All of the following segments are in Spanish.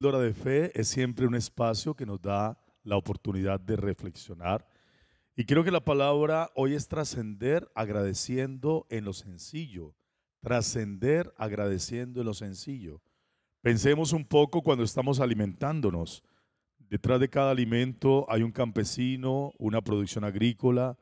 La Hora de Fe es siempre un espacio que nos da la oportunidad de reflexionar. Y creo que la palabra hoy es trascender agradeciendo en lo sencillo. Trascender agradeciendo en lo sencillo. Pensemos un poco cuando estamos alimentándonos. Detrás de cada alimento hay un campesino, una producción agrícola.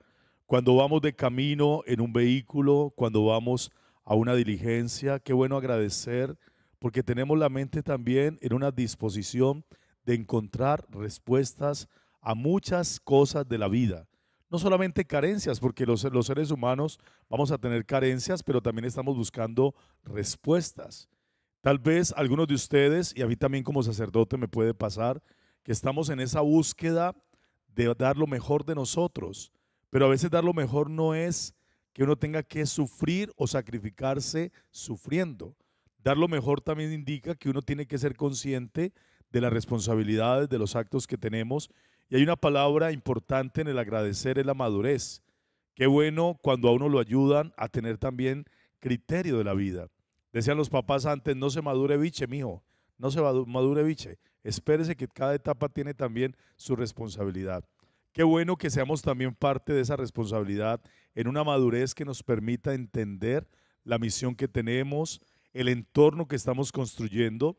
Cuando vamos de camino en un vehículo, cuando vamos a una diligencia, qué bueno agradecer porque tenemos la mente también en una disposición de encontrar respuestas a muchas cosas de la vida. No solamente carencias, porque los, seres humanos vamos a tener carencias, pero también estamos buscando respuestas. Tal vez algunos de ustedes, y a mí también como sacerdote me puede pasar, que estamos en esa búsqueda de dar lo mejor de nosotros, pero a veces dar lo mejor no es que uno tenga que sufrir o sacrificarse sufriendo, Dar lo mejor también indica que uno tiene que ser consciente de las responsabilidades, de los actos que tenemos. Y hay una palabra importante en el agradecer, es la madurez. Qué bueno cuando a uno lo ayudan a tener también criterio de la vida. Decían los papás antes, no se madure biche, mijo, no se madure biche. Espérese que cada etapa tiene también su responsabilidad. Qué bueno que seamos también parte de esa responsabilidad en una madurez que nos permita entender la misión que tenemos, el entorno que estamos construyendo.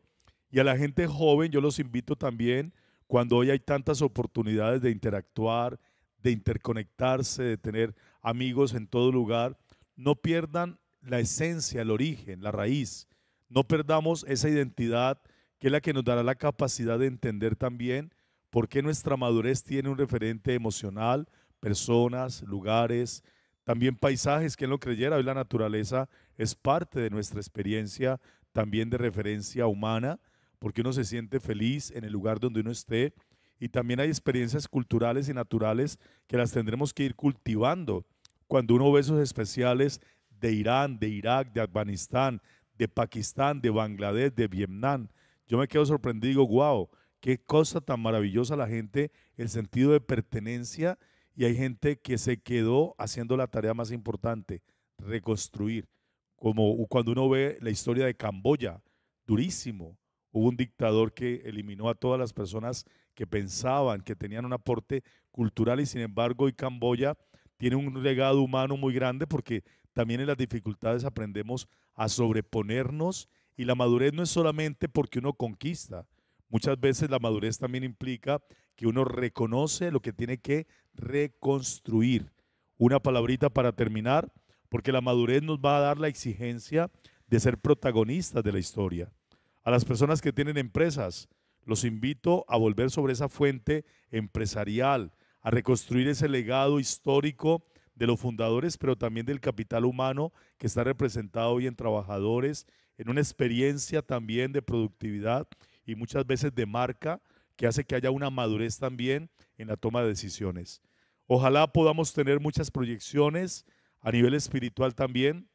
Y a la gente joven yo los invito también, cuando hoy hay tantas oportunidades de interactuar, de interconectarse, de tener amigos en todo lugar, no pierdan la esencia, el origen, la raíz. No perdamos esa identidad que es la que nos dará la capacidad de entender también por qué nuestra madurez tiene un referente emocional, personas, lugares, también paisajes, que lo creyera, hoy la naturaleza es parte de nuestra experiencia también de referencia humana, porque uno se siente feliz en el lugar donde uno esté. Y también hay experiencias culturales y naturales que las tendremos que ir cultivando. Cuando uno ve esos especiales de Irán, de Irak, de Afganistán, de Pakistán, de Bangladesh, de Vietnam, yo me quedo sorprendido, guau, qué cosa tan maravillosa la gente, el sentido de pertenencia y hay gente que se quedó haciendo la tarea más importante, reconstruir. Como cuando uno ve la historia de Camboya, durísimo. Hubo un dictador que eliminó a todas las personas que pensaban que tenían un aporte cultural y sin embargo hoy Camboya tiene un legado humano muy grande porque también en las dificultades aprendemos a sobreponernos y la madurez no es solamente porque uno conquista. Muchas veces la madurez también implica que uno reconoce lo que tiene que reconstruir. Una palabrita para terminar, porque la madurez nos va a dar la exigencia de ser protagonistas de la historia. A las personas que tienen empresas, los invito a volver sobre esa fuente empresarial, a reconstruir ese legado histórico de los fundadores, pero también del capital humano que está representado hoy en trabajadores, en una experiencia también de productividad y muchas veces de marca que hace que haya una madurez también en la toma de decisiones. Ojalá podamos tener muchas proyecciones a nivel espiritual también.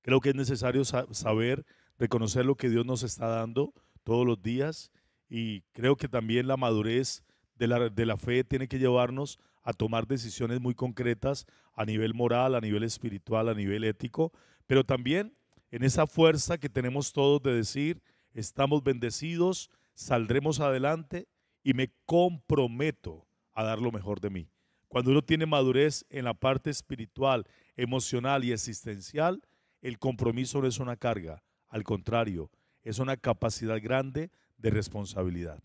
Creo que es necesario saber, reconocer lo que Dios nos está dando todos los días y creo que también la madurez de la, fe tiene que llevarnos a tomar decisiones muy concretas a nivel moral, a nivel espiritual, a nivel ético, pero también en esa fuerza que tenemos todos de decir, estamos bendecidos, saldremos adelante y me comprometo a dar lo mejor de mí. Cuando uno tiene madurez en la parte espiritual, emocional y existencial, el compromiso no es una carga, al contrario, es una capacidad grande de responsabilidad.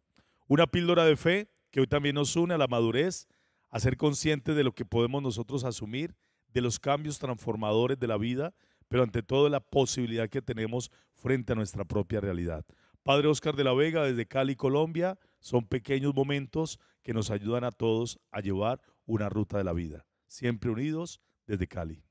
Una píldora de fe que hoy también nos une a la madurez, a ser conscientes de lo que podemos nosotros asumir, de los cambios transformadores de la vida, pero ante todo la posibilidad que tenemos frente a nuestra propia realidad. Padre Oscar de la Vega desde Cali, Colombia, son pequeños momentos que nos ayudan a todos a llevar una ruta de la vida. Siempre unidos desde Cali.